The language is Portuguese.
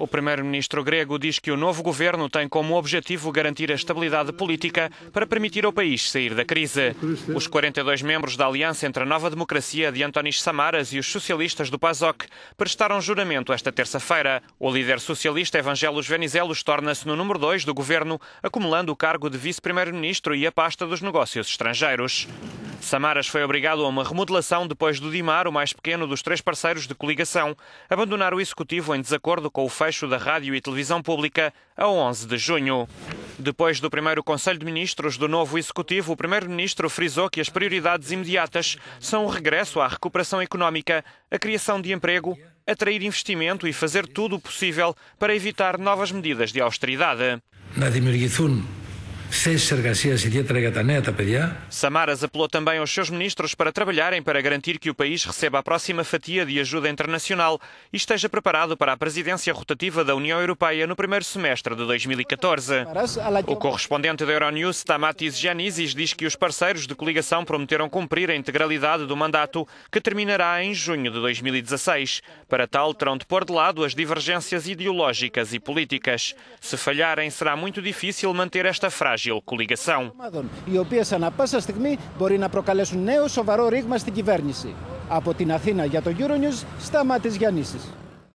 O primeiro-ministro grego diz que o novo governo tem como objetivo garantir a estabilidade política para permitir ao país sair da crise. Os 42 membros da aliança entre a Nova Democracia de Antónis Samaras e os socialistas do PASOK prestaram juramento esta terça-feira. O líder socialista Evangelos Venizelos torna-se no número 2 do governo, acumulando o cargo de vice-primeiro-ministro e a pasta dos negócios estrangeiros. Samaras foi obrigado a uma remodelação depois do Dimar, o mais pequeno dos três parceiros de coligação, abandonar o executivo em desacordo com o fecho da rádio e televisão pública a 11 de junho. Depois do primeiro Conselho de Ministros do novo Executivo, o Primeiro-Ministro frisou que as prioridades imediatas são o regresso à recuperação económica, a criação de emprego, atrair investimento e fazer tudo o possível para evitar novas medidas de austeridade. Samaras apelou também aos seus ministros para trabalharem para garantir que o país receba a próxima fatia de ajuda internacional e esteja preparado para a presidência rotativa da União Europeia no primeiro semestre de 2014. O correspondente da Euronews, Tamatis Giannisis, diz que os parceiros de coligação prometeram cumprir a integralidade do mandato, que terminará em junho de 2016. Para tal, terão de pôr de lado as divergências ideológicas e políticas. Se falharem, será muito difícil manter esta frase Αgiocoligação. Οι οποίε ανα πάσα στιγμή μπορεί να προκαλέσουν νέο σοβαρό ρήγμα στην κυβέρνηση. Από την Αθήνα για το Euronews, τη Γιαννήσης.